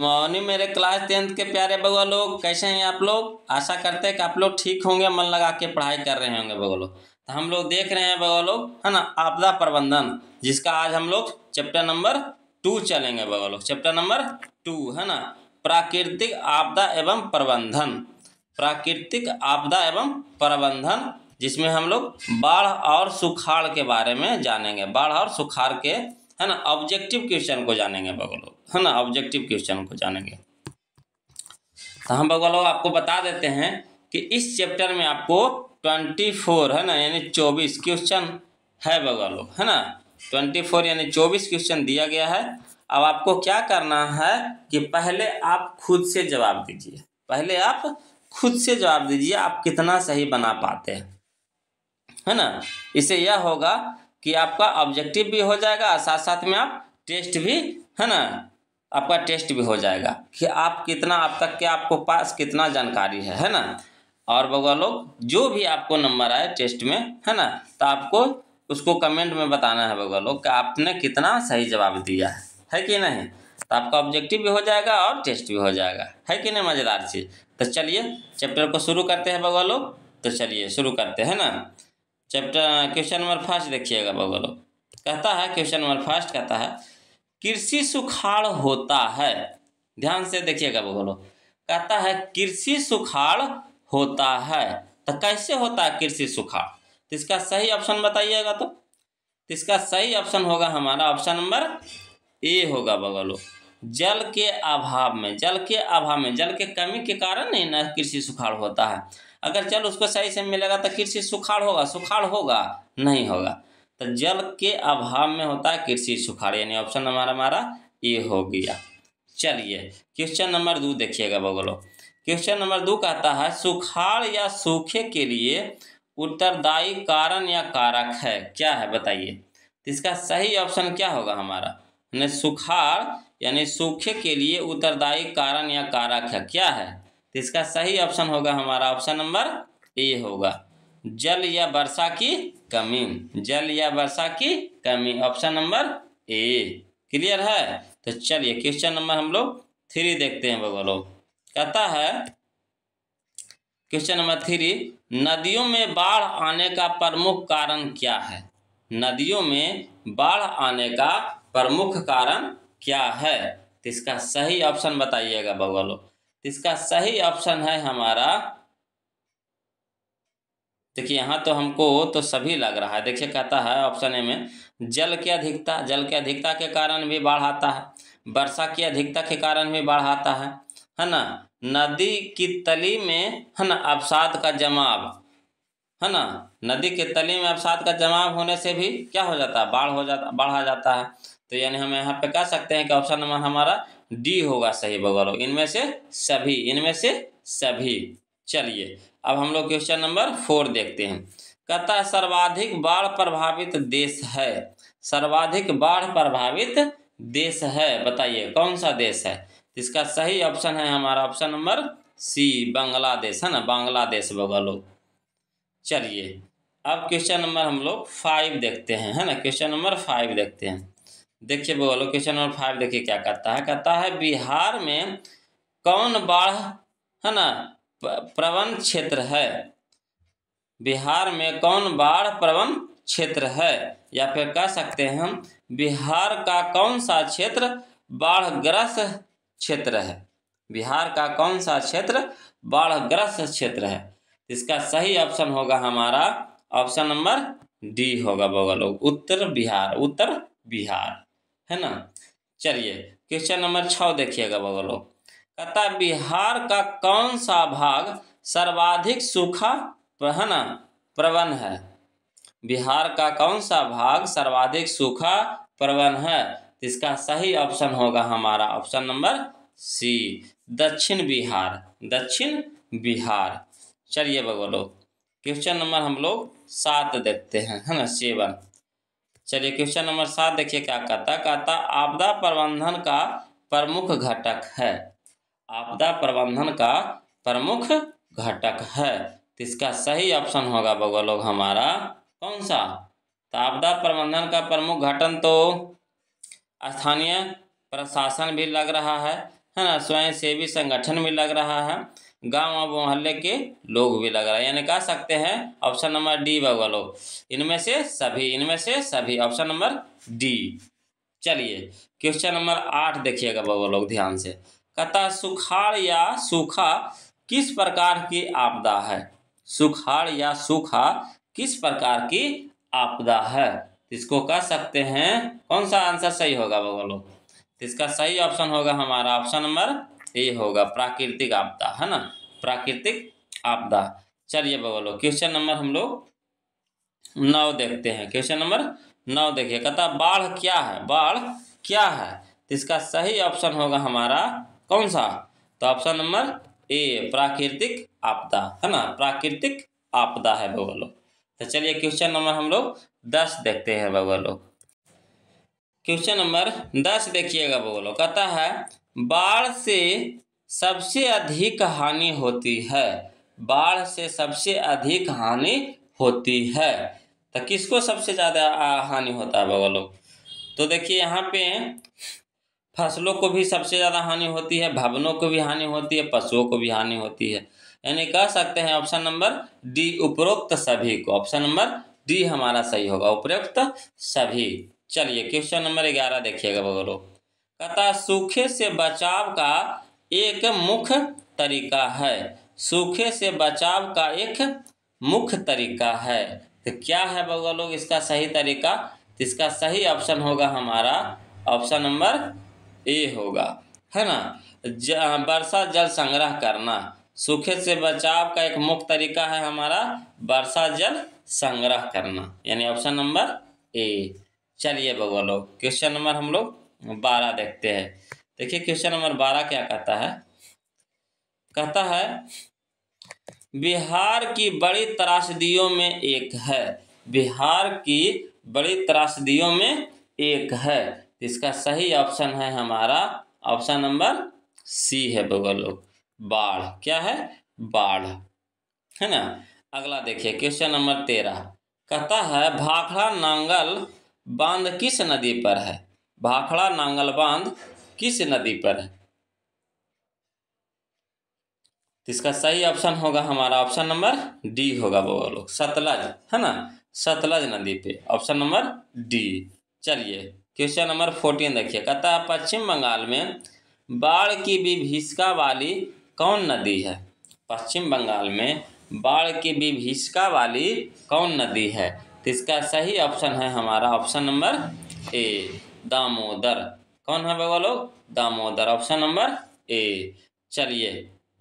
morning मेरे class tenth के प्यारे बगुआ लोग कैसे हैं आप लोग आशा करते हैं कि आप लोग ठीक होंगे मन लगा के पढ़ाई कर रहे होंगे बगुआ लोग तो हम लोग देख रहे हैं बगुआ लोग है ना आपदा प्रबंधन जिसका आज हम लोग चैप्टर नंबर टू चलेंगे बगुआ लोग चैप्टर नंबर टू है ना प्राकृतिक आपदा एवं प्रबंधन प्राकृतिक आपदा एवं प्रबंधन जिसमें हम लोग बाढ़ और सुखाड़ के बारे में जानेंगे बाढ़ और सुखाड़ के है ना ऑब्जेक्टिव क्वेश्चन को जानेंगे बगल लोग है ना ऑब्जेक्टिव क्वेश्चन को जानेंगे तो हम बगल लोग आपको बता देते हैं कि इस चैप्टर में आपको ट्वेंटी फोर है ना यानी चौबीस क्वेश्चन है बगल लोग है ना ट्वेंटी फोर यानी चौबीस क्वेश्चन दिया गया है अब आपको क्या करना है कि पहले आप खुद से जवाब दीजिए पहले आप खुद से जवाब दीजिए आप कितना सही बना पाते हैं है ना इससे यह होगा कि आपका ऑब्जेक्टिव भी हो जाएगा और साथ साथ में आप टेस्ट भी है ना आपका टेस्ट भी हो जाएगा कि आप कितना आप तक के आपको पास कितना जानकारी है है ना और बगवा लोग जो भी आपको नंबर आए टेस्ट में है ना तो आपको उसको कमेंट में बताना है बगवा लोग कि आपने कितना सही जवाब दिया है है कि नहीं तो आपका ऑब्जेक्टिव भी हो जाएगा और टेस्ट भी हो जाएगा है कि नहीं मज़ेदार चीज़ तो चलिए चैप्टर को शुरू करते हैं बगवा लोग तो चलिए शुरू करते हैं ना चैप्टर क्वेश्चन नंबर फर्स्ट देखिएगा बगल कहता है क्वेश्चन नंबर फर्स्ट कहता है कृषि सुखाड़ होता है ध्यान से देखिएगा बगलो कहता है कृषि सुखाड़ होता है तो कैसे होता है कृषि सुखाड़ तो इसका सही ऑप्शन बताइएगा तो।, तो इसका सही ऑप्शन होगा हमारा ऑप्शन नंबर ए होगा बगलो जल के अभाव में जल के अभाव में जल के कमी के कारण ही ना कृषि सुखाड़ होता है अगर जल उसको सही से मिलेगा तो कृषि सुखाड़ होगा सुखाड़ होगा नहीं होगा तो जल के अभाव में होता है कृषि सुखाड़ यानी ऑप्शन नंबर हमारा ये हो गया चलिए क्वेश्चन नंबर दो देखिएगा बगलो क्वेश्चन नंबर दो कहता है सुखाड़ या सूखे के लिए उत्तरदायी कारण या कारक है क्या है बताइए तो इसका सही ऑप्शन क्या होगा हमारा सुखाड़ यानी सूखे के लिए उत्तरदायी कारण या कारक है क्या है तो इसका सही ऑप्शन होगा हमारा ऑप्शन नंबर ए होगा जल या वर्षा की कमी जल या वर्षा की कमी ऑप्शन नंबर ए क्लियर है तो चलिए क्वेश्चन नंबर हम लोग थ्री देखते हैं बगो कहता है क्वेश्चन नंबर थ्री नदियों में बाढ़ आने का प्रमुख कारण क्या है नदियों में बाढ़ आने का प्रमुख कारण क्या है तो इसका सही ऑप्शन बताइएगा बगलो इसका सही ऑप्शन है हमारा देखिए यहाँ तो हमको तो सभी लग रहा है देखिए कहता है ऑप्शन ए में जल की अधिकता जल की अधिकता के कारण भी बाढ़ आता है वर्षा की अधिकता के कारण भी बाढ़ आता है है ना नदी की तली में है ना अवसाद का जमाव है ना नदी के तली में अवसाद का जमाव होने से भी क्या हो जाता है बाढ़ हो जाता बाढ़ आ जाता है तो यानी हम यहाँ पे कह सकते हैं कि ऑप्शन नंबर हमारा डी होगा सही बगल इनमें से सभी इनमें से सभी चलिए अब हम लोग क्वेश्चन नंबर फोर देखते हैं कहता है सर्वाधिक बाढ़ प्रभावित देश है सर्वाधिक बाढ़ प्रभावित देश है बताइए कौन सा देश है इसका सही ऑप्शन है हमारा ऑप्शन नंबर सी बांग्लादेश है ना बांग्लादेश होगा लोग चलिए अब क्वेश्चन नंबर हम लोग फाइव देखते हैं है ना क्वेश्चन नंबर फाइव देखते हैं देखिए वो क्वेश्चन नंबर फाइव देखिए क्या कहता है कहता है बिहार में कौन बाढ़ है ना प्रवण क्षेत्र है बिहार में कौन बाढ़ प्रवण क्षेत्र है या फिर कह सकते हैं हम बिहार का कौन सा क्षेत्र बाढ़ग्रस्त क्षेत्र है बिहार का कौन सा क्षेत्र बाढ़ग्रस्त क्षेत्र है इसका सही ऑप्शन होगा हमारा ऑप्शन नंबर डी होगा बगल उत्तर बिहार उत्तर बिहार है ना चलिए क्वेश्चन नंबर छः देखिएगा बगलो कहता बिहार का कौन सा भाग सर्वाधिक सूखा है ना प्रवण है बिहार का कौन सा भाग सर्वाधिक सूखा प्रवण है तो इसका सही ऑप्शन होगा हमारा ऑप्शन नंबर सी दक्षिण बिहार दक्षिण बिहार चलिए बगलो क्वेश्चन नंबर हम लोग सात देखते हैं है ना सेवन चलिए क्वेश्चन नंबर सात देखिए क्या कहता है कहता आपदा प्रबंधन का प्रमुख घटक है आपदा प्रबंधन का प्रमुख घटक है तो इसका सही ऑप्शन होगा बगो लोग हमारा कौन सा तो आपदा प्रबंधन का प्रमुख घटन तो स्थानीय प्रशासन भी लग रहा है है ना स्वयंसेवी संगठन भी लग रहा है गांव और मोहल्ले के लोग भी लग रहा है यानी कह सकते हैं ऑप्शन नंबर डी बगल लोग इनमें से सभी इनमें से सभी ऑप्शन नंबर डी चलिए क्वेश्चन नंबर आठ देखिएगा बगल लोग ध्यान से कहता सुखाड़ या सूखा किस प्रकार की आपदा है सुखाड़ या सूखा किस प्रकार की आपदा है इसको कह सकते हैं कौन सा आंसर सही होगा बगल लोग इसका सही ऑप्शन होगा हमारा ऑप्शन नंबर ये होगा प्राकृतिक आपदा है ना प्राकृतिक आपदा चलिए बगलो क्वेश्चन नंबर हम लोग नौ देखते हैं क्वेश्चन नंबर नौ देखिए कहता बाढ़ क्या है बाढ़ क्या है तो इसका सही ऑप्शन होगा हमारा कौन सा तो ऑप्शन नंबर ए प्राकृतिक आपदा है ना प्राकृतिक आपदा है बगलो तो चलिए क्वेश्चन नंबर हम लोग दस देखते हैं बगलो क्वेश्चन नंबर दस देखिएगा बगलो कहता है बाढ़ से सबसे अधिक हानि होती है बाढ़ से सबसे अधिक हानि होती है तो किसको सबसे ज़्यादा हानि होता है बगलों तो देखिए यहाँ पे फसलों को भी सबसे ज़्यादा हानि होती है भवनों को भी हानि होती है पशुओं को भी हानि होती है यानी कह सकते हैं ऑप्शन नंबर डी उपरोक्त सभी को ऑप्शन नंबर डी हमारा सही होगा उपरोक्त सभी चलिए क्वेश्चन नंबर ग्यारह देखिएगा बगलों तथा सूखे से बचाव का एक मुख्य तरीका है सूखे से बचाव का एक मुख्य तरीका है तो क्या है बगवा लोग इसका सही तरीका तो इसका सही ऑप्शन होगा हमारा ऑप्शन नंबर ए होगा है ना वर्षा जल संग्रह करना सूखे से बचाव का एक मुख्य तरीका है हमारा वर्षा जल संग्रह करना यानी ऑप्शन नंबर ए चलिए बगवा लोग क्वेश्चन नंबर हम लोग बारह देखते हैं देखिए क्वेश्चन नंबर बारह क्या कहता है कहता है बिहार की बड़ी त्रासदियों में एक है बिहार की बड़ी त्रासदियों में एक है इसका सही ऑप्शन है हमारा ऑप्शन नंबर सी है बगल लोग बाढ़ क्या है बाढ़ है ना अगला देखिए क्वेश्चन नंबर तेरह कहता है भाखड़ा नांगल बांध किस नदी पर है भाखड़ा नांगल बांध किस नदी पर है इसका सही ऑप्शन होगा हमारा ऑप्शन नंबर डी होगा वो लोग सतलज है ना सतलज नदी पे ऑप्शन नंबर डी चलिए क्वेश्चन नंबर फोर्टीन देखिए कहता है पश्चिम बंगाल में बाढ़ की विभीषिका वाली कौन नदी है पश्चिम बंगाल में बाढ़ की विभीषिका वाली कौन नदी है तो इसका सही ऑप्शन है हमारा ऑप्शन नंबर ए दामोदर कौन है बेगा लोग दामोदर ऑप्शन नंबर ए चलिए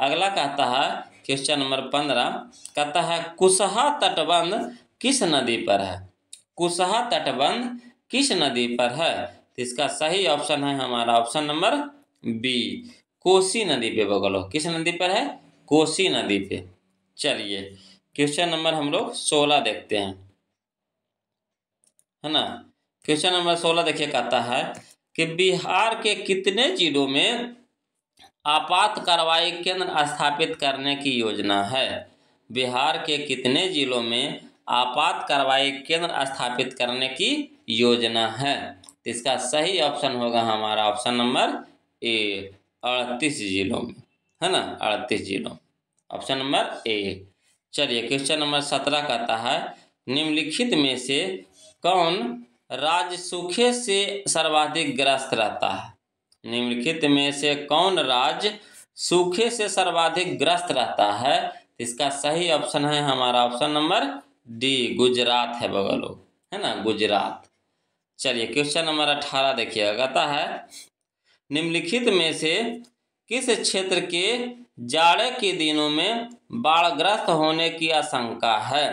अगला कहता है क्वेश्चन नंबर पंद्रह कहता है कुशहा तटबंध किस नदी पर है कुशहा तटबंध किस नदी पर है तो इसका सही ऑप्शन है हमारा ऑप्शन नंबर बी कोसी नदी पे बगलो किस नदी पर है कोसी नदी पे चलिए क्वेश्चन नंबर हम लोग सोलह देखते हैं है ना क्वेश्चन नंबर सोलह देखिए कहता है कि बिहार के कितने जिलों में आपात कार्रवाई केंद्र स्थापित करने की योजना है बिहार के कितने जिलों में आपात कार्रवाई केंद्र स्थापित करने की योजना है तो इसका सही ऑप्शन होगा हमारा ऑप्शन नंबर ए अड़तीस जिलों में है ना अड़तीस जिलों ऑप्शन नंबर ए चलिए क्वेश्चन नंबर सत्रह कहता है निम्नलिखित में से कौन राज्य सूखे से सर्वाधिक ग्रस्त रहता है निम्नलिखित में से कौन राज सूखे से सर्वाधिक ग्रस्त रहता है इसका सही ऑप्शन है हमारा ऑप्शन नंबर डी गुजरात है बगलो है ना गुजरात चलिए क्वेश्चन नंबर अठारह देखिए कहता है निम्नलिखित में से किस क्षेत्र के जाड़े के दिनों में बाढ़ग्रस्त होने की आशंका है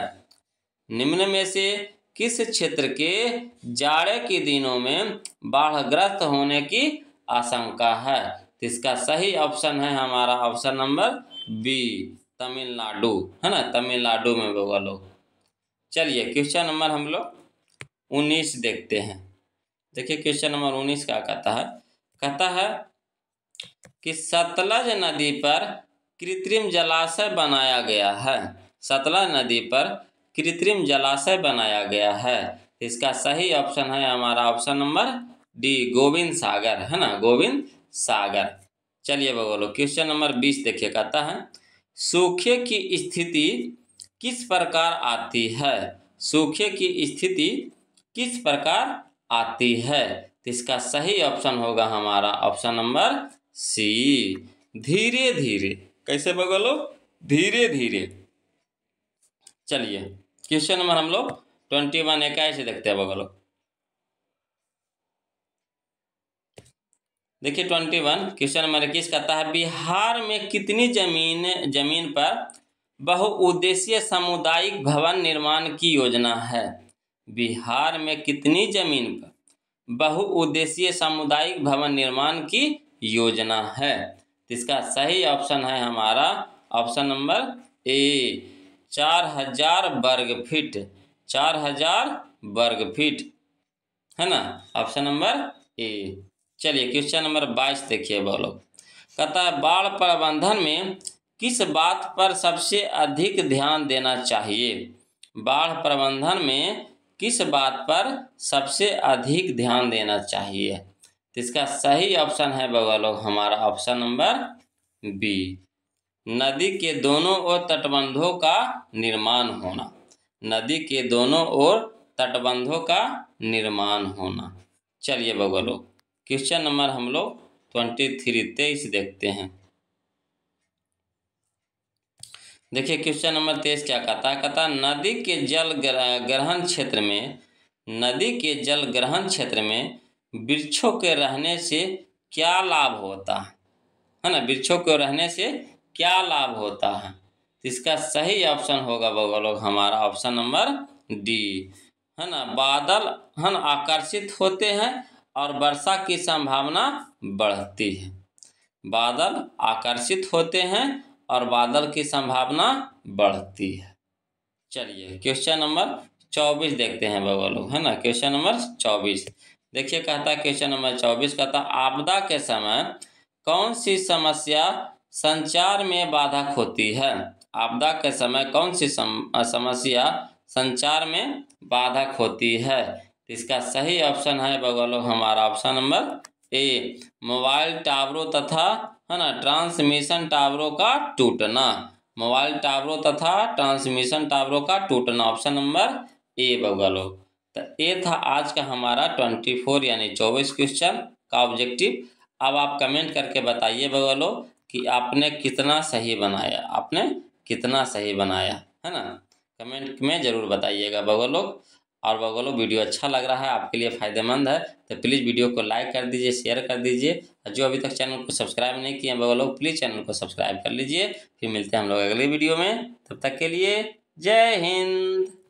निम्न में से किस क्षेत्र के जाड़े के दिनों में बाढ़ग्रस्त होने की आशंका है तो इसका सही ऑप्शन है हमारा ऑप्शन नंबर बी तमिलनाडु है ना तमिलनाडु में होगा लोग चलिए क्वेश्चन नंबर हम लोग उन्नीस देखते हैं देखिए क्वेश्चन नंबर उन्नीस क्या कहता है कहता है कि सतलज नदी पर कृत्रिम जलाशय बनाया गया है सतलज नदी पर कृत्रिम जलाशय बनाया गया है इसका सही ऑप्शन है हमारा option number D Govind Sagar है ना गोविंद सागर चलिए बोलो क्वेश्चन नंबर बीस देखिए कहता है सूखे की स्थिति किस प्रकार आती है सूखे की स्थिति किस प्रकार आती है तो इसका सही ऑप्शन होगा हमारा ऑप्शन नंबर सी धीरे धीरे कैसे बगलो धीरे धीरे चलिए क्वेश्चन नंबर हम लोग ट्वेंटी वन इक्कीस देखते हैं बगल देखिए ट्वेंटी वन क्वेश्चन नंबर इक्कीस कहता है बिहार में कितनी जमीन जमीन पर बहुउद्देशीय सामुदायिक भवन निर्माण की योजना है बिहार में कितनी जमीन पर बहुउद्देशीय सामुदायिक भवन निर्माण की योजना है तो इसका सही ऑप्शन है हमारा ऑप्शन नंबर ए चार हजार वर्ग फीट चार हजार वर्ग फीट है ना ऑप्शन नंबर ए चलिए क्वेश्चन नंबर बाईस देखिए बोलो कहता है बाढ़ प्रबंधन में किस बात पर सबसे अधिक ध्यान देना चाहिए बाढ़ प्रबंधन में किस बात पर सबसे अधिक ध्यान देना चाहिए तो इसका सही ऑप्शन है बगलोग हमारा ऑप्शन नंबर बी नदी के दोनों ओर तटबंधों का निर्माण होना नदी के दोनों ओर तटबंधों का निर्माण होना चलिए बगलो क्वेश्चन नंबर हम लोग ट्वेंटी थ्री तेईस देखते हैं देखिए क्वेश्चन नंबर तेईस क्या कहता है कहता नदी के जल ग्रहण क्षेत्र में नदी के जल ग्रहण क्षेत्र में वृक्षों के रहने से क्या लाभ होता है है ना वृक्षों के रहने से क्या लाभ होता है इसका सही ऑप्शन होगा बगल लोग हमारा ऑप्शन नंबर डी है ना बादल है ना आकर्षित होते हैं और वर्षा की संभावना बढ़ती है बादल आकर्षित होते हैं और बादल की संभावना बढ़ती है चलिए क्वेश्चन नंबर चौबीस देखते हैं बगल लोग है ना क्वेश्चन नंबर चौबीस देखिए कहता है क्वेश्चन नंबर चौबीस कहता आपदा के समय कौन सी समस्या संचार में बाधक होती है आपदा के समय कौन सी सम, समस्या संचार में बाधक होती है इसका सही ऑप्शन है बगलो हमारा ऑप्शन नंबर ए मोबाइल टावरों तथा है ना ट्रांसमिशन टावरों का टूटना मोबाइल टावरों तथा ट्रांसमिशन टावरों का टूटना ऑप्शन नंबर ए बगलो तो ए था आज का हमारा ट्वेंटी फोर यानी चौबीस क्वेश्चन का ऑब्जेक्टिव अब आप कमेंट करके बताइए बगलो कि आपने कितना सही बनाया आपने कितना सही बनाया है ना कमेंट में ज़रूर बताइएगा बगल लोग और बगल लोग वीडियो अच्छा लग रहा है आपके लिए फ़ायदेमंद है तो प्लीज़ वीडियो को लाइक कर दीजिए शेयर कर दीजिए और जो अभी तक चैनल को सब्सक्राइब नहीं किए बगल लोग प्लीज़ चैनल को सब्सक्राइब कर लीजिए फिर मिलते हैं हम लोग अगले वीडियो में तब तक के लिए जय हिंद